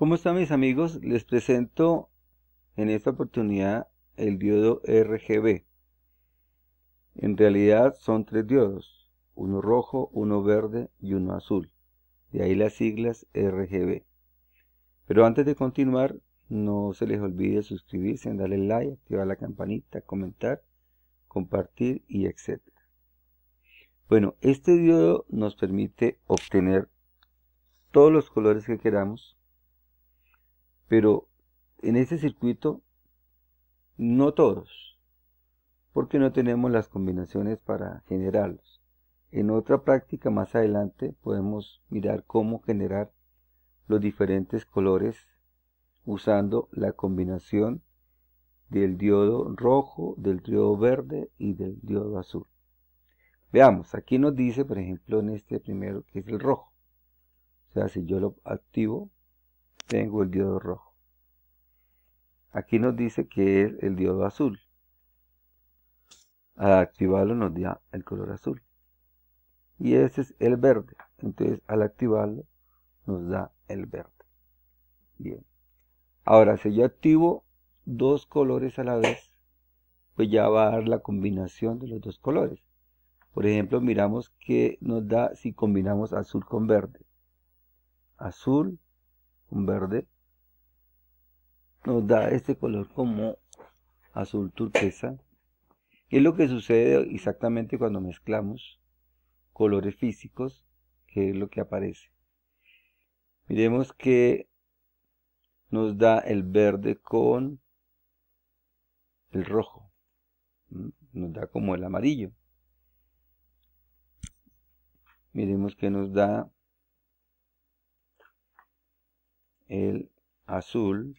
¿Cómo están mis amigos? Les presento en esta oportunidad el diodo RGB. En realidad son tres diodos, uno rojo, uno verde y uno azul. De ahí las siglas RGB. Pero antes de continuar, no se les olvide suscribirse, darle like, activar la campanita, comentar, compartir y etc. Bueno, este diodo nos permite obtener todos los colores que queramos pero en este circuito, no todos, porque no tenemos las combinaciones para generarlos. En otra práctica más adelante podemos mirar cómo generar los diferentes colores usando la combinación del diodo rojo, del diodo verde y del diodo azul. Veamos, aquí nos dice, por ejemplo, en este primero que es el rojo. O sea, si yo lo activo, tengo el diodo rojo. Aquí nos dice que es el diodo azul. Al activarlo nos da el color azul. Y ese es el verde. Entonces al activarlo nos da el verde. Bien. Ahora, si yo activo dos colores a la vez, pues ya va a dar la combinación de los dos colores. Por ejemplo, miramos que nos da si combinamos azul con verde. Azul un verde, nos da este color como azul turquesa. Y es lo que sucede exactamente cuando mezclamos colores físicos, que es lo que aparece. Miremos que nos da el verde con el rojo. Nos da como el amarillo. Miremos que nos da el azul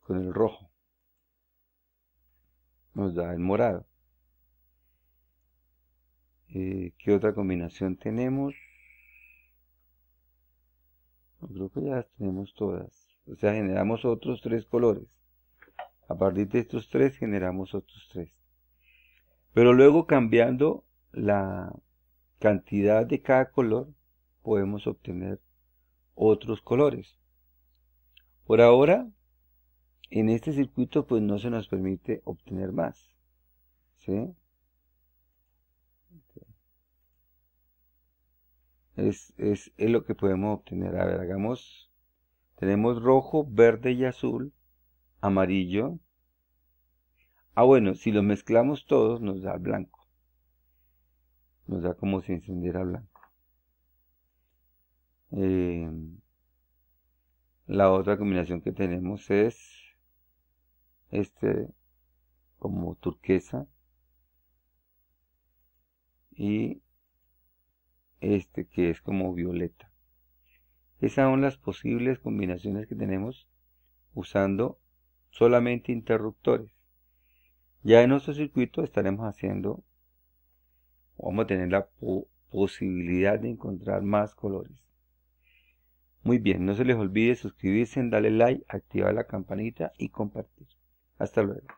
con el rojo. Nos da el morado. Eh, ¿Qué otra combinación tenemos? creo que ya las tenemos todas. O sea, generamos otros tres colores. A partir de estos tres generamos otros tres. Pero luego cambiando la cantidad de cada color podemos obtener otros colores. Por ahora, en este circuito pues no se nos permite obtener más. Es, es, lo que podemos obtener. A ver, hagamos. Tenemos rojo, verde y azul, amarillo. Ah, bueno, si los mezclamos todos nos da blanco. Nos da como si encendiera blanco. Eh, la otra combinación que tenemos es este como turquesa y este que es como violeta. Esas son las posibles combinaciones que tenemos usando solamente interruptores. Ya en nuestro circuito estaremos haciendo, vamos a tener la posibilidad de encontrar más colores. Muy bien, no se les olvide suscribirse, darle like, activar la campanita y compartir. Hasta luego.